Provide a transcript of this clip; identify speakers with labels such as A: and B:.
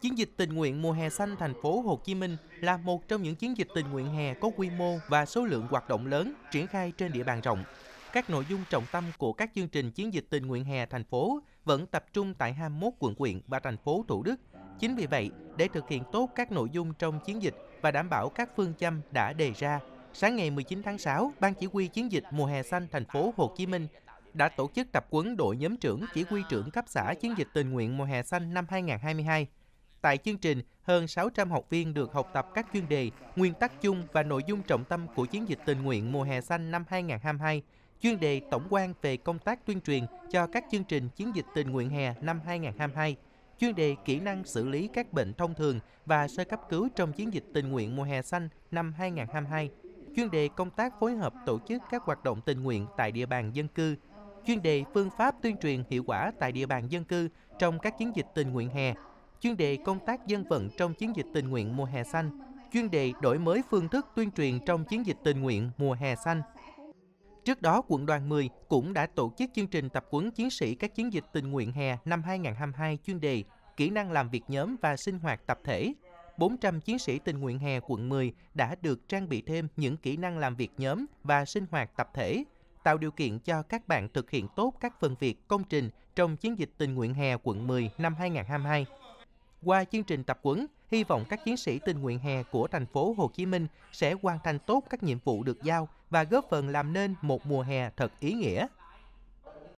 A: Chiến dịch tình nguyện mùa hè xanh thành phố Hồ Chí Minh là một trong những chiến dịch tình nguyện hè có quy mô và số lượng hoạt động lớn triển khai trên địa bàn rộng. Các nội dung trọng tâm của các chương trình chiến dịch tình nguyện hè thành phố vẫn tập trung tại 21 quận huyện và thành phố Thủ Đức. Chính vì vậy, để thực hiện tốt các nội dung trong chiến dịch và đảm bảo các phương châm đã đề ra, sáng ngày 19 tháng 6, Ban chỉ huy chiến dịch mùa hè xanh thành phố Hồ Chí Minh đã tổ chức tập huấn đội nhóm trưởng chỉ huy trưởng cấp xã chiến dịch tình nguyện mùa hè xanh năm 2022. Tại chương trình, hơn 600 học viên được học tập các chuyên đề, nguyên tắc chung và nội dung trọng tâm của chiến dịch tình nguyện mùa hè xanh năm 2022, chuyên đề tổng quan về công tác tuyên truyền cho các chương trình chiến dịch tình nguyện hè năm 2022, chuyên đề kỹ năng xử lý các bệnh thông thường và sơ cấp cứu trong chiến dịch tình nguyện mùa hè xanh năm 2022, chuyên đề công tác phối hợp tổ chức các hoạt động tình nguyện tại địa bàn dân cư, chuyên đề phương pháp tuyên truyền hiệu quả tại địa bàn dân cư trong các chiến dịch tình nguyện hè chuyên đề công tác dân vận trong chiến dịch tình nguyện mùa hè xanh, chuyên đề đổi mới phương thức tuyên truyền trong chiến dịch tình nguyện mùa hè xanh. Trước đó, quận đoàn 10 cũng đã tổ chức chương trình tập huấn chiến sĩ các chiến dịch tình nguyện hè năm 2022 chuyên đề kỹ năng làm việc nhóm và sinh hoạt tập thể. 400 chiến sĩ tình nguyện hè quận 10 đã được trang bị thêm những kỹ năng làm việc nhóm và sinh hoạt tập thể, tạo điều kiện cho các bạn thực hiện tốt các phần việc công trình trong chiến dịch tình nguyện hè quận 10 năm 2022. Qua chương trình tập quấn, hy vọng các chiến sĩ tình nguyện hè của thành phố Hồ Chí Minh sẽ hoàn thành tốt các nhiệm vụ được giao và góp phần làm nên một mùa hè thật ý nghĩa.